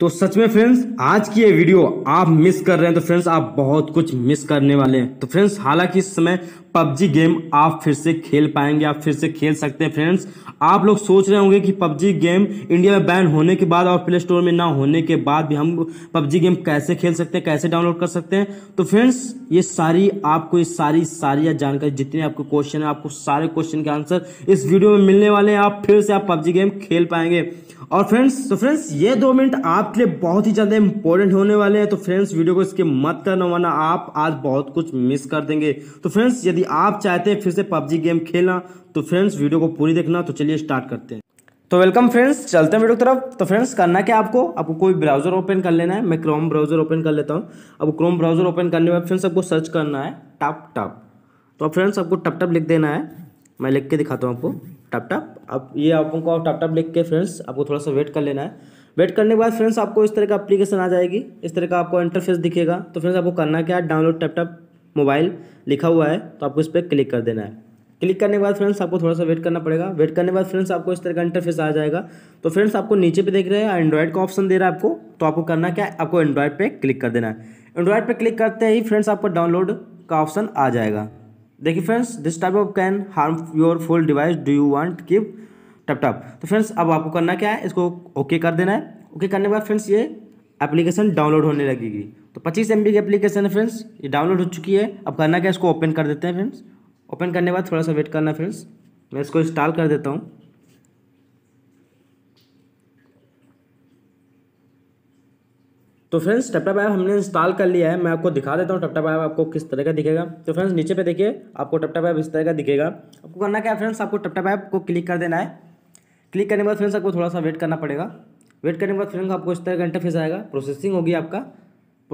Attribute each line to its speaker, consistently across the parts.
Speaker 1: तो सच में फ्रेंड्स आज की ये वीडियो आप मिस कर रहे हैं तो फ्रेंड्स आप बहुत कुछ मिस करने वाले हैं तो फ्रेंड्स हालांकि इस समय पबजी गेम आप फिर से खेल पाएंगे आप फिर से खेल सकते हैं फ्रेंड्स आप लोग सोच रहे होंगे कि पबजी गेम इंडिया में बैन होने के बाद और प्ले स्टोर में ना होने के बाद भी हम पबजी गेम कैसे खेल सकते हैं कैसे डाउनलोड कर सकते हैं तो फ्रेंड्स ये सारी आपको ये सारी सारी जानकारी जितने आपको क्वेश्चन है आपको सारे क्वेश्चन के आंसर इस वीडियो में मिलने वाले हैं आप फिर से आप पबजी गेम खेल पाएंगे और फ्रेंड्स तो फ्रेंड्स ये दो मिनट आपके लिए बहुत ही ज़्यादा इंपॉर्टेंट होने वाले हैं तो फ्रेंड्स वीडियो को इसके मत करना वरना आप आज बहुत कुछ मिस कर देंगे तो फ्रेंड्स यदि आप चाहते हैं फिर से पबजी गेम खेलना तो फ्रेंड्स वीडियो को पूरी देखना तो चलिए स्टार्ट करते हैं तो वेलकम फ्रेंड्स चलते हैं वीडियो की तरफ तो फ्रेंड्स करना क्या आपको आपको कोई ब्राउजर ओपन कर लेना है मैं क्रोम ब्राउजर ओपन कर लेता हूँ अब क्रोम ब्राउजर ओपन करने में फ्रेंड्स आपको सर्च करना है टप टप तो अब फ्रेंड्स आपको टप टप लिख देना है मैं लिख के दिखाता हूँ आपको टप टप अब ये आपको टप टप लिख के फ्रेंड्स आपको थोड़ा सा वेट कर लेना है वेट करने के बाद फ्रेंड्स आपको इस तरह का एप्लीकेशन आ जाएगी इस तरह का आपको इंटरफेस दिखेगा तो फ्रेंड्स आपको करना क्या है डाउनलोड टप टप मोबाइल लिखा हुआ है तो आपको इस पर क्लिक कर देना है क्लिक करने के बाद फ्रेंड्स आपको थोड़ा सा वेट करना पड़ेगा वेट करने के बाद फ्रेंड्स आपको इस तरह का इंटरफेस आ जाएगा तो फ्रेंड्स आपको नीचे पे देख रहे हैं एंड्रॉइड का ऑप्शन दे रहा है आपको तो आपको करना क्या है आपको एंड्रॉयड पे क्लिक कर देना है एंड्रॉयड पे क्लिक करते ही फ्रेंड्स आपको डाउनलोड का ऑप्शन आ जाएगा देखिए friends this type of can harm your full device do you want give TapTap तो फ्रेंड्स अब आपको करना क्या है इसको ओके कर देना है ओके करने के बाद फ्रेंड्स ये एप्लीकेशन डाउनलोड होने लगेगी तो पच्चीस एम की एप्लीकेशन है फ्रेंड्स ये डाउनलोड हो चुकी है अब करना क्या इसको ओपन कर देते हैं फ्रेंड्स ओपन करने के बाद थोड़ा सा वेट करना फ्रेंड्स मैं इसको इंस्टॉल कर देता हूँ तो फ्रेंड्स टपटाप ऐप हमने इंस्टॉल कर लिया है मैं आपको दिखा देता हूँ टपटा ऐप आपको किस तरह का दिखेगा तो फ्रेंड्स नीचे पे देखिए आपको टपटा ऐप इस तरह का दिखेगा आपको करना क्या है फ्रेंड्स आपको टपटा ऐप को क्लिक कर देना है क्लिक करने के बाद फ्रेंड्स आपको थोड़ा सा वेट करना पड़ेगा वेट करने के बाद फ्रेंड्स आपको इस तरह का इंटरफेस आएगा प्रोसेसिंग होगी आपका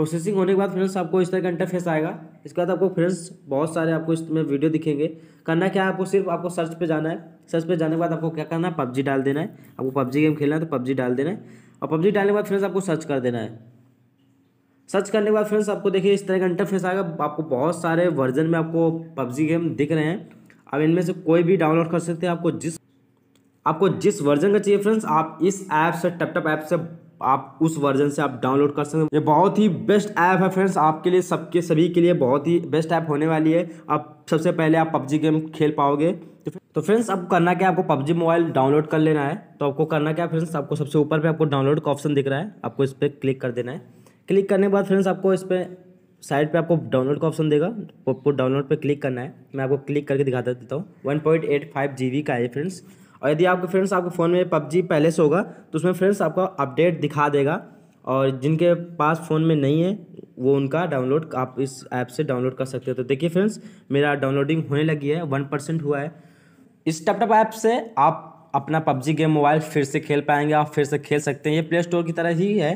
Speaker 1: प्रोसेसिंग होने के बाद फ्रेंड्स आपको इस तरह का इंटरफेस आएगा इसके बाद आपको फ्रेंड्स बहुत सारे आपको इसमें वीडियो दिखेंगे करना क्या है आपको सिर्फ आपको सर्च पे जाना है सर्च पे जाने के बाद आपको क्या करना है पबजी डाल देना है आपको पबजी गेम खेलना है तो पबजी डाल देना है और पबजी डालने के बाद फ्रेंड्स आपको सर्च कर देना है सर्च करने के बाद फ्रेंड्स आपको देखिए इस तरह का इंटरफेस आएगा आपको बहुत सारे वर्जन में आपको पबजी गेम दिख रहे हैं आप इनमें से कोई भी डाउनलोड कर सकते हैं आपको जिस आपको जिस वर्जन का चाहिए फ्रेंड्स आप इस ऐप से टपटप ऐप से आप उस वर्जन से आप डाउनलोड कर सकते हैं ये बहुत ही बेस्ट ऐप है फ्रेंड्स आपके लिए सबके सभी के लिए बहुत ही बेस्ट ऐप होने वाली है आप सबसे पहले आप पबजी गेम खेल पाओगे तो फ्रेंड्स आपको करना क्या आपको पबजी मोबाइल डाउनलोड कर लेना है तो आपको करना क्या फ्रेंड्स आपको सबसे ऊपर पे आपको डाउनलोड का ऑप्शन दिख रहा है आपको इस पर क्लिक कर देना है क्लिक करने के बाद फ्रेंड्स आपको इस पर साइड पे आपको डाउनलोड का ऑप्शन देगा आपको डाउनलोड पे क्लिक करना है मैं आपको क्लिक करके दिखा देता हूँ one point eight five G B का है फ्रेंड्स और यदि आपके फ्रेंड्स आपके फ़ोन में पबजी पहले से होगा तो उसमें फ्रेंड्स आपका अपडेट दिखा देगा और जिनके पास फ़ोन में नहीं है वो उनका डाउनलोड आप इस ऐप से डाउनलोड कर सकते हो तो देखिए फ्रेंड्स मेरा डाउनलोडिंग होने लगी है वन परसेंट हुआ है इस टपटप ऐप से आप अपना पबजी गेम मोबाइल फिर से खेल पाएंगे आप फिर से खेल सकते हैं ये प्ले स्टोर की तरह ही है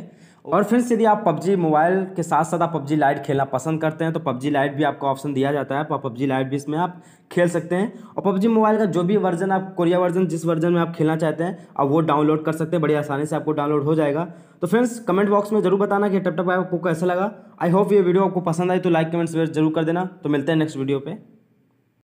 Speaker 1: और फ्रेंड्स यदि आप पबजी मोबाइल के साथ साथ आप पबजी लाइट खेलना पसंद करते हैं तो पबजी लाइट भी आपको ऑप्शन दिया जाता है पबजी लाइट भी इसमें आप खेल सकते हैं और पबजी मोबाइल का जो भी वर्जन आप कोरिया वर्जन जिस वर्जन में आप खेलना चाहते हैं आप वो डाउनलोड कर सकते हैं बड़ी आसानी से आपको डाउनलोड हो जाएगा तो फ्रेंड्स कमेंट बॉक्स में जरूर बताना कि टप टप आपको कैसा लगा आई होप ये वीडियो आपको पसंद आई तो लाइक कमेंट शेयर जरूर कर देना तो मिलते हैं नेक्स्ट वीडियो पर